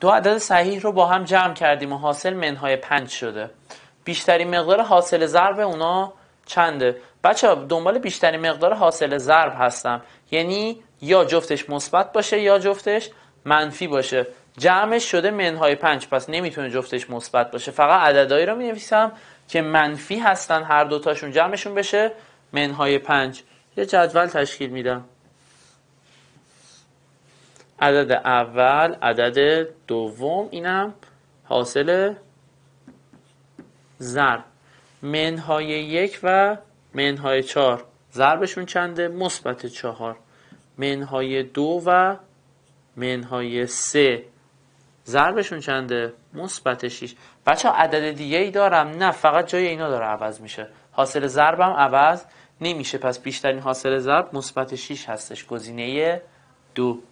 دو عدد صحیح رو با هم جمع کردیم و حاصل منهای پنج شده بیشترین مقدار حاصل ضرب اونا چنده بچه دنبال بیشترین مقدار حاصل ضرب هستم یعنی یا جفتش مثبت باشه یا جفتش منفی باشه جمعش شده منهای پنج پس نمیتونه جفتش مثبت باشه فقط عددهایی رو مینویسم که منفی هستن هر دوتاشون جمعشون بشه منهای پنج یه جدول تشکیل میدم عدد اول عدد دوم اینم حاصل ضرب منهای یک و منهای چهار ضربشون چنده مثبت چهار منهای دو و منهای سه ضربشون چنده مثبت 6 بچه ها عدد دیگه ای دارم نه فقط جای اینا داره عوض میشه حاصل ضربم عوض نمیشه پس بیشترین حاصل ضرب مثبت 6 هستش گزینه دو